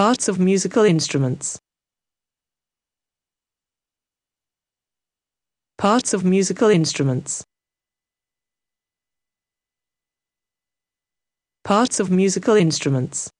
Parts of musical instruments. Parts of musical instruments. Parts of musical instruments.